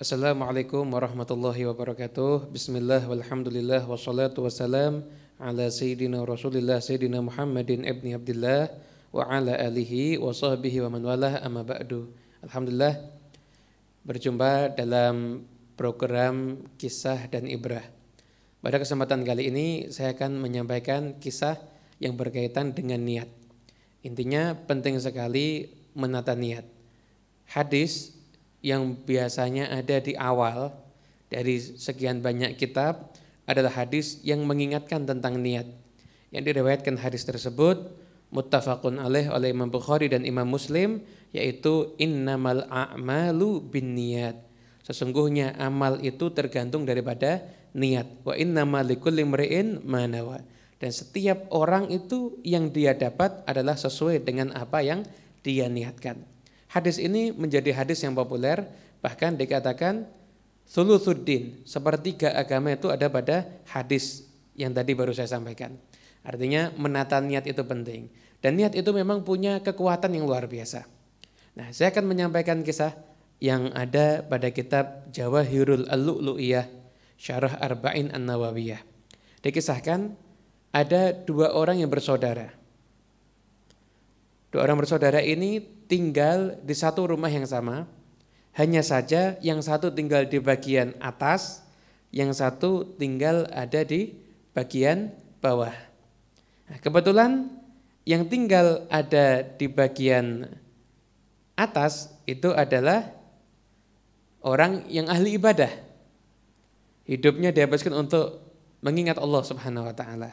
Assalamualaikum warahmatullahi wabarakatuh Bismillah walhamdulillah Wassalatu wassalam Ala Sayyidina Rasulillah Sayyidina Muhammadin Ibni Wa ala alihi wa sahbihi wa man walah Amma ba'du Alhamdulillah Berjumpa dalam program Kisah dan Ibrah pada kesempatan kali ini saya akan menyampaikan kisah yang berkaitan dengan niat. Intinya penting sekali menata niat. Hadis yang biasanya ada di awal dari sekian banyak kitab adalah hadis yang mengingatkan tentang niat. Yang diriwayatkan hadis tersebut muttafaqun alaih oleh Imam Bukhari dan Imam Muslim yaitu innamal a'malu niat. Sesungguhnya amal itu tergantung daripada niat. Wa inna malikul limri'in manawa. Dan setiap orang itu yang dia dapat adalah sesuai dengan apa yang dia niatkan. Hadis ini menjadi hadis yang populer, bahkan dikatakan sulusuddin, sepertiga agama itu ada pada hadis yang tadi baru saya sampaikan. Artinya menata niat itu penting. Dan niat itu memang punya kekuatan yang luar biasa. Nah, saya akan menyampaikan kisah yang ada pada kitab Jawahirul Al-Lu'lu'iyah Syarah Arba'in An-Nawawiyah. Dikisahkan ada dua orang yang bersaudara. Dua orang bersaudara ini tinggal di satu rumah yang sama, hanya saja yang satu tinggal di bagian atas, yang satu tinggal ada di bagian bawah. Nah, kebetulan yang tinggal ada di bagian atas itu adalah orang yang ahli ibadah. Hidupnya dihabiskan untuk mengingat Allah Subhanahu wa taala.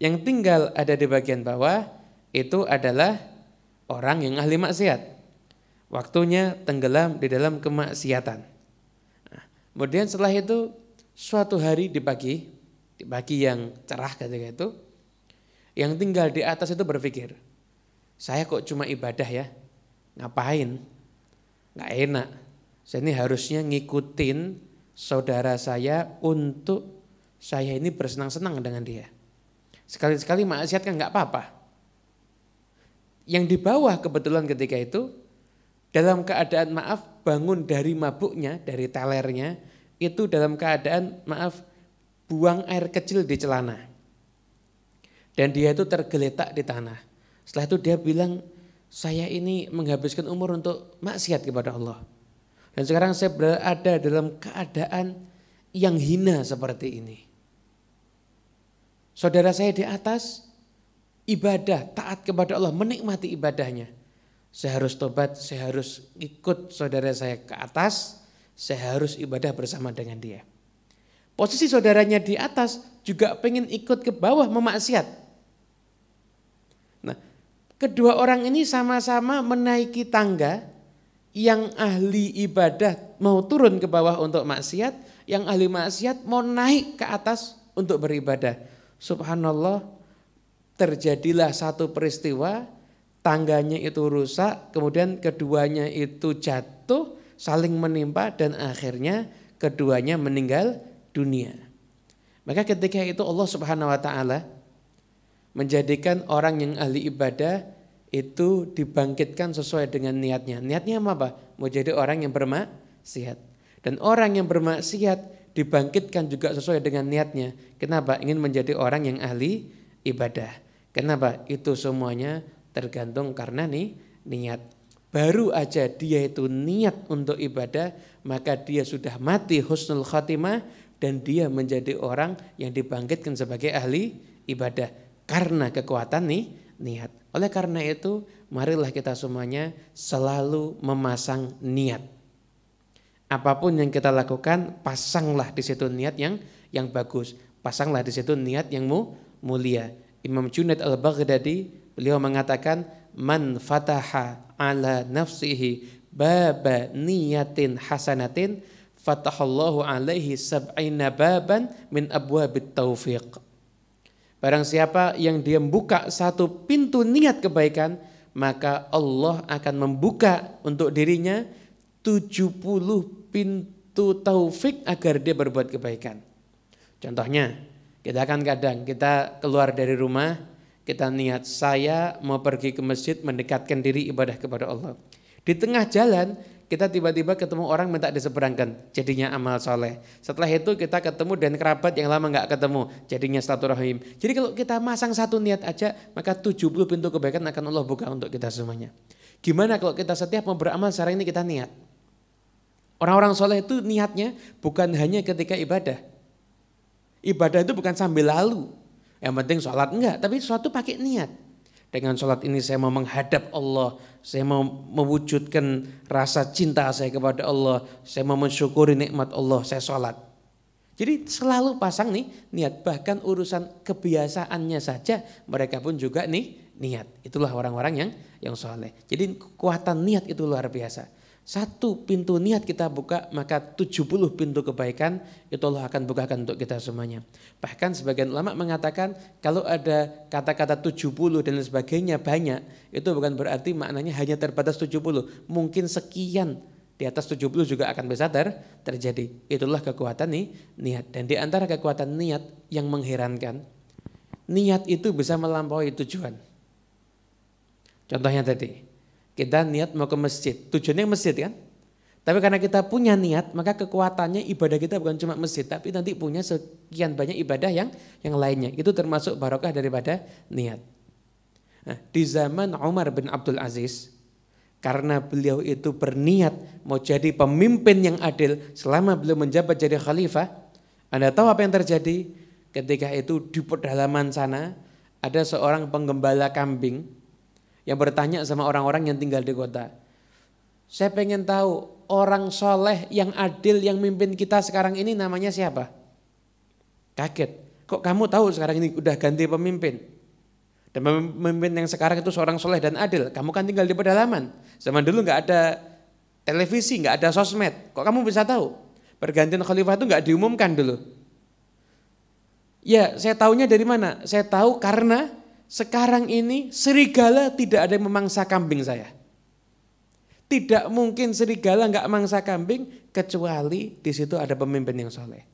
Yang tinggal ada di bagian bawah itu adalah orang yang ahli maksiat. Waktunya tenggelam di dalam kemaksiatan. Nah, kemudian setelah itu suatu hari di pagi, di pagi yang cerah ketika itu, yang tinggal di atas itu berpikir, saya kok cuma ibadah ya, ngapain? Nggak enak. Saya ini harusnya ngikutin saudara saya untuk saya ini bersenang-senang dengan dia. Sekali-sekali maksiat kan nggak apa-apa. Yang di bawah kebetulan ketika itu dalam keadaan maaf bangun dari mabuknya, dari telernya itu dalam keadaan maaf buang air kecil di celana. Dan dia itu tergeletak di tanah. Setelah itu dia bilang, saya ini menghabiskan umur untuk maksiat kepada Allah. Dan sekarang saya berada dalam keadaan yang hina seperti ini. Saudara saya di atas, ibadah, taat kepada Allah, menikmati ibadahnya. Saya harus tobat, saya harus ikut saudara saya ke atas, saya harus ibadah bersama dengan dia. Posisi saudaranya di atas juga pengen ikut ke bawah memaksiat. Nah, kedua orang ini sama-sama menaiki tangga, yang ahli ibadah mau turun ke bawah untuk maksiat, yang ahli maksiat mau naik ke atas untuk beribadah. Subhanallah, terjadilah satu peristiwa, tangganya itu rusak, kemudian keduanya itu jatuh, saling menimpa dan akhirnya keduanya meninggal dunia. Maka ketika itu Allah Subhanahu wa taala menjadikan orang yang ahli ibadah itu dibangkitkan sesuai dengan niatnya. Niatnya apa? Mau jadi orang yang bermaksiat. Dan orang yang bermaksiat dibangkitkan juga sesuai dengan niatnya. Kenapa? Ingin menjadi orang yang ahli ibadah. Kenapa? Itu semuanya tergantung karena nih niat. Baru aja dia itu niat untuk ibadah, maka dia sudah mati husnul khatimah dan dia menjadi orang yang dibangkitkan sebagai ahli ibadah karena kekuatan nih niat. Oleh karena itu, marilah kita semuanya selalu memasang niat. Apapun yang kita lakukan, pasanglah di situ niat yang yang bagus. Pasanglah di situ niat yang mu, mulia. Imam Junaid al-Baghdadi, beliau mengatakan, Man fataha ala nafsihi baba niyatin hasanatin, fatahallahu alaihi sab'ina baban min abwabit taufiq. Barang siapa yang dia buka satu pintu niat kebaikan, maka Allah akan membuka untuk dirinya 70 pintu taufik agar dia berbuat kebaikan. Contohnya, kita akan kadang kita keluar dari rumah, kita niat saya mau pergi ke masjid mendekatkan diri ibadah kepada Allah. Di tengah jalan kita tiba-tiba ketemu orang minta diseberangkan, jadinya amal soleh. Setelah itu kita ketemu dan kerabat yang lama nggak ketemu, jadinya satu rahim. Jadi kalau kita masang satu niat aja, maka 70 pintu kebaikan akan Allah buka untuk kita semuanya. Gimana kalau kita setiap mau beramal sekarang ini kita niat? Orang-orang soleh itu niatnya bukan hanya ketika ibadah. Ibadah itu bukan sambil lalu. Yang penting sholat enggak, tapi sholat itu pakai niat. Dengan sholat ini saya mau menghadap Allah, saya mau mewujudkan rasa cinta saya kepada Allah, saya mau mensyukuri nikmat Allah, saya sholat. Jadi selalu pasang nih niat, bahkan urusan kebiasaannya saja mereka pun juga nih niat. Itulah orang-orang yang yang soleh. Jadi kekuatan niat itu luar biasa. Satu pintu niat kita buka, maka 70 pintu kebaikan itu Allah akan bukakan untuk kita semuanya. Bahkan sebagian ulama mengatakan kalau ada kata-kata 70 dan sebagainya banyak, itu bukan berarti maknanya hanya terbatas 70. Mungkin sekian di atas 70 juga akan bisa ter, terjadi. Itulah kekuatan nih, niat. Dan di antara kekuatan niat yang mengherankan, niat itu bisa melampaui tujuan. Contohnya tadi, kita niat mau ke masjid, tujuannya masjid kan? Tapi karena kita punya niat, maka kekuatannya ibadah kita bukan cuma masjid, tapi nanti punya sekian banyak ibadah yang yang lainnya. Itu termasuk barokah daripada niat. Nah, di zaman Umar bin Abdul Aziz, karena beliau itu berniat mau jadi pemimpin yang adil selama beliau menjabat jadi khalifah, Anda tahu apa yang terjadi? Ketika itu di pedalaman sana, ada seorang penggembala kambing yang bertanya sama orang-orang yang tinggal di kota. Saya pengen tahu orang soleh yang adil yang mimpin kita sekarang ini namanya siapa? Kaget. Kok kamu tahu sekarang ini udah ganti pemimpin? Dan pemimpin yang sekarang itu seorang soleh dan adil. Kamu kan tinggal di pedalaman. Zaman dulu nggak ada televisi, nggak ada sosmed. Kok kamu bisa tahu? Pergantian khalifah itu nggak diumumkan dulu. Ya, saya tahunya dari mana? Saya tahu karena sekarang ini serigala tidak ada yang memangsa kambing saya. Tidak mungkin serigala nggak mangsa kambing kecuali di situ ada pemimpin yang soleh.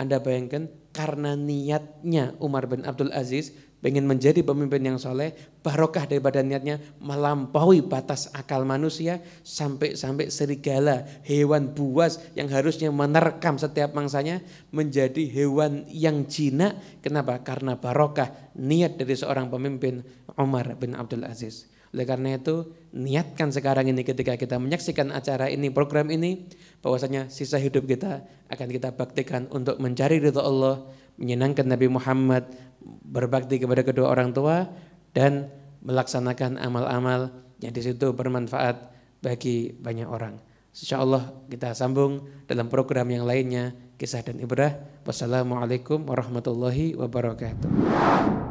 Anda bayangkan karena niatnya Umar bin Abdul Aziz pengen menjadi pemimpin yang soleh, barokah daripada niatnya melampaui batas akal manusia sampai-sampai serigala, hewan buas yang harusnya menerkam setiap mangsanya menjadi hewan yang jinak. Kenapa? Karena barokah niat dari seorang pemimpin Umar bin Abdul Aziz. Oleh karena itu, niatkan sekarang ini ketika kita menyaksikan acara ini, program ini, bahwasanya sisa hidup kita akan kita baktikan untuk mencari ridho Allah, menyenangkan Nabi Muhammad, berbakti kepada kedua orang tua dan melaksanakan amal-amal yang di situ bermanfaat bagi banyak orang. Insya Allah kita sambung dalam program yang lainnya, kisah dan ibrah. Wassalamualaikum warahmatullahi wabarakatuh.